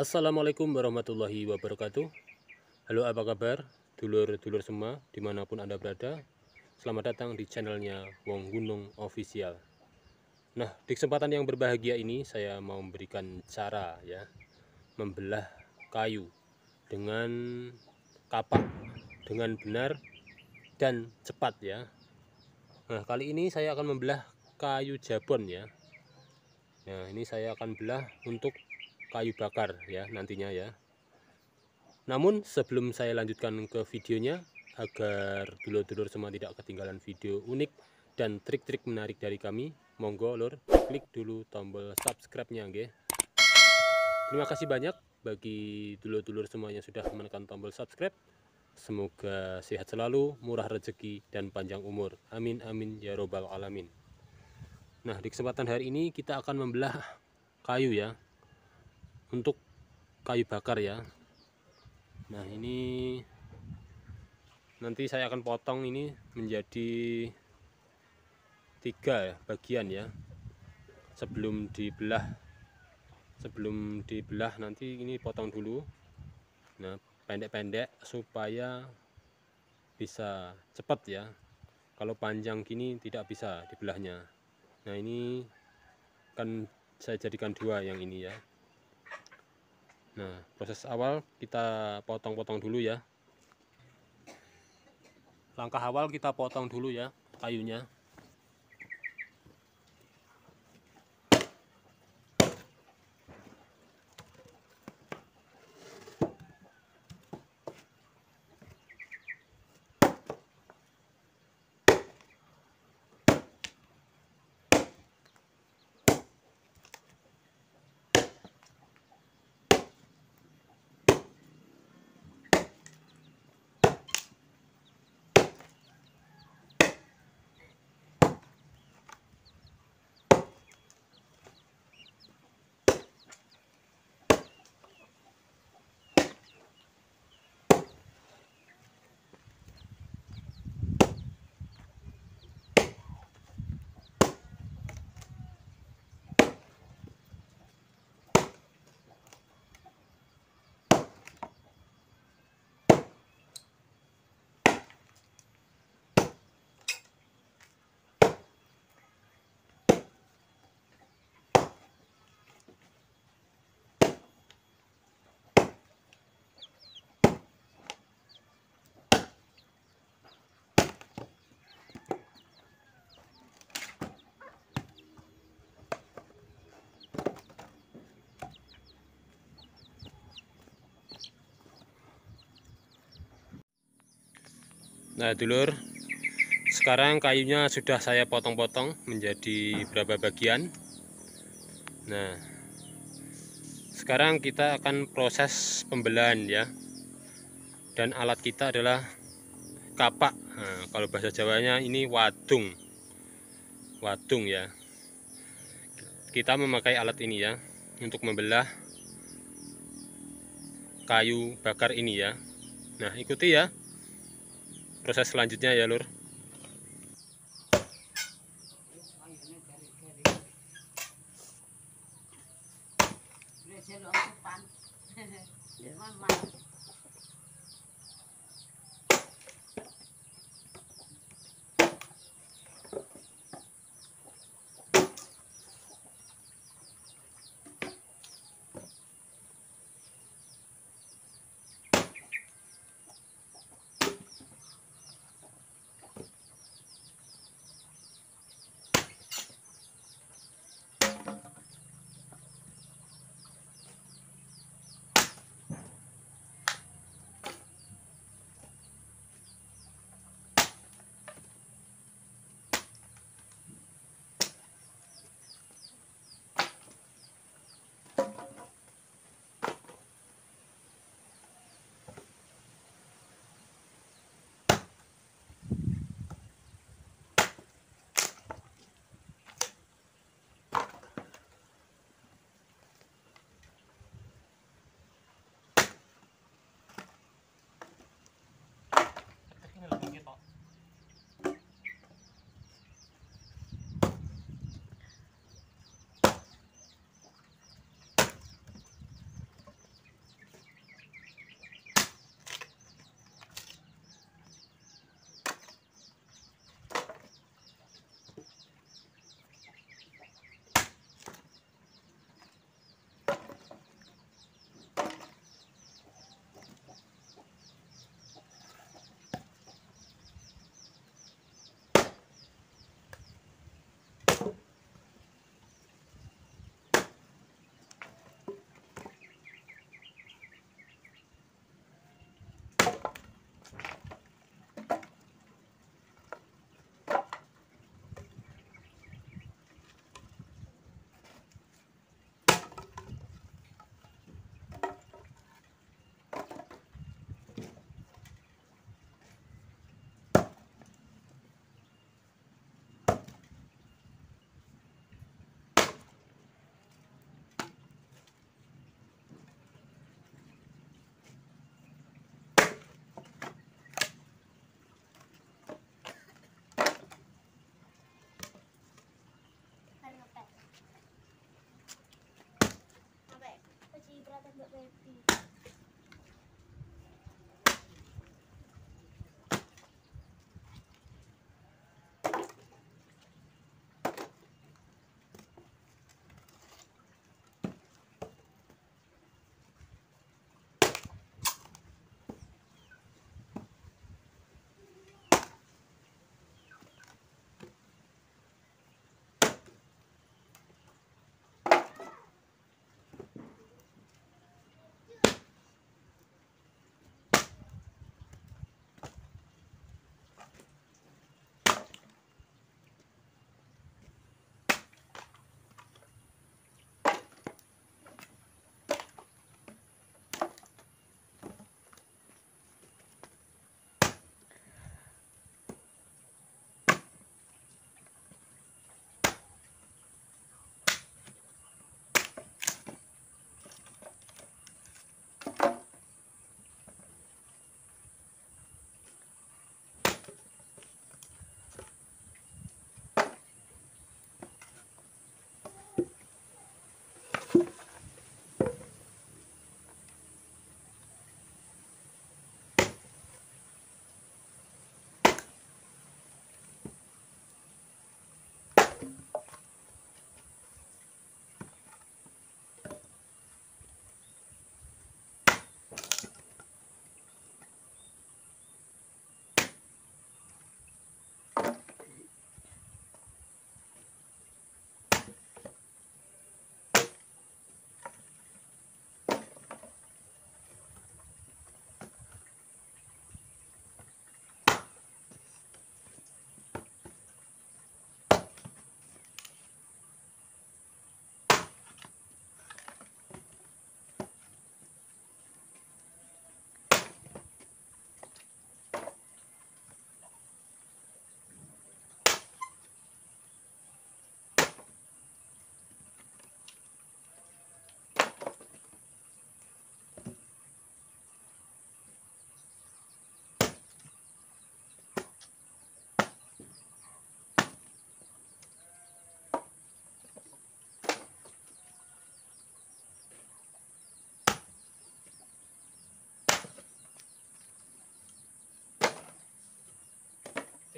Assalamualaikum warahmatullahi wabarakatuh Halo apa kabar dulur-dulur semua dimanapun anda berada Selamat datang di channelnya Wong Gunung Official Nah di kesempatan yang berbahagia ini saya mau memberikan cara ya Membelah kayu dengan kapak dengan benar dan cepat ya Nah kali ini saya akan membelah kayu jabon ya Nah ini saya akan belah untuk kayu bakar ya nantinya ya namun sebelum saya lanjutkan ke videonya agar dulur-dulur semua tidak ketinggalan video unik dan trik-trik menarik dari kami monggo lor klik dulu tombol subscribe-nya nge. terima kasih banyak bagi dulur-dulur semuanya sudah menekan tombol subscribe semoga sehat selalu murah rezeki dan panjang umur amin amin ya robbal alamin nah di kesempatan hari ini kita akan membelah kayu ya untuk kayu bakar ya nah ini nanti saya akan potong ini menjadi tiga bagian ya sebelum dibelah sebelum dibelah nanti ini potong dulu nah pendek-pendek supaya bisa cepat ya kalau panjang gini tidak bisa dibelahnya nah ini kan saya jadikan dua yang ini ya Nah, proses awal kita potong-potong dulu ya. Langkah awal kita potong dulu ya kayunya. Nah, dulur, sekarang kayunya sudah saya potong-potong menjadi beberapa bagian. Nah, sekarang kita akan proses pembelahan ya. Dan alat kita adalah kapak. Nah, kalau bahasa Jawanya ini wadung. Wadung ya. Kita memakai alat ini ya untuk membelah kayu bakar ini ya. Nah, ikuti ya proses selanjutnya ya lur that they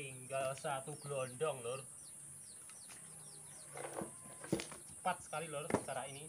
tinggal satu gelondong lor cepat sekali lor cara ini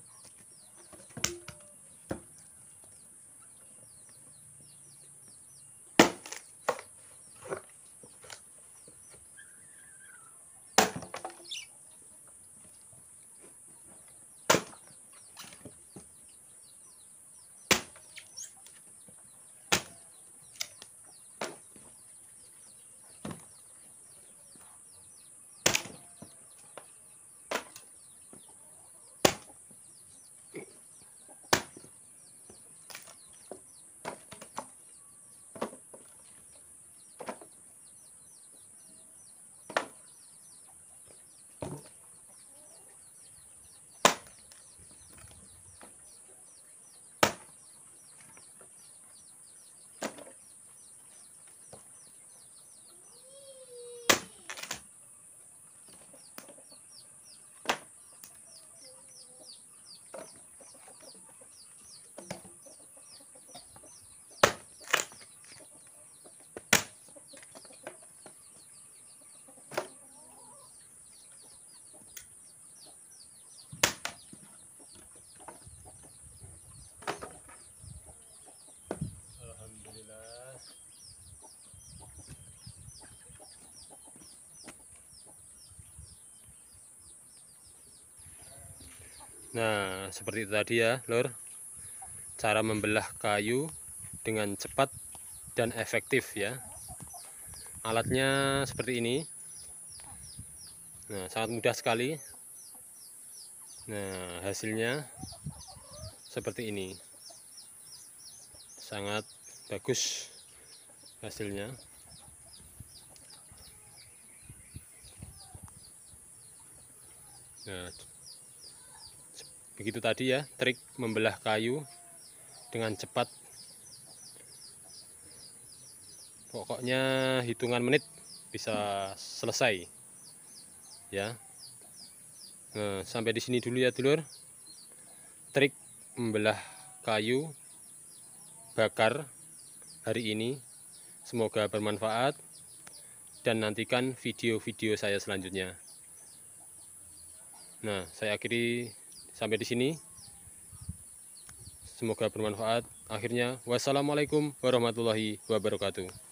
Nah, seperti itu tadi ya, lor Cara membelah kayu dengan cepat dan efektif ya. Alatnya seperti ini. Nah, sangat mudah sekali. Nah, hasilnya seperti ini. Sangat bagus hasilnya. Nah, begitu tadi ya trik membelah kayu dengan cepat pokoknya hitungan menit bisa selesai ya nah, sampai di sini dulu ya dulur trik membelah kayu bakar hari ini semoga bermanfaat dan nantikan video-video saya selanjutnya nah saya akhiri sampai di sini. Semoga bermanfaat. Akhirnya, wassalamualaikum warahmatullahi wabarakatuh.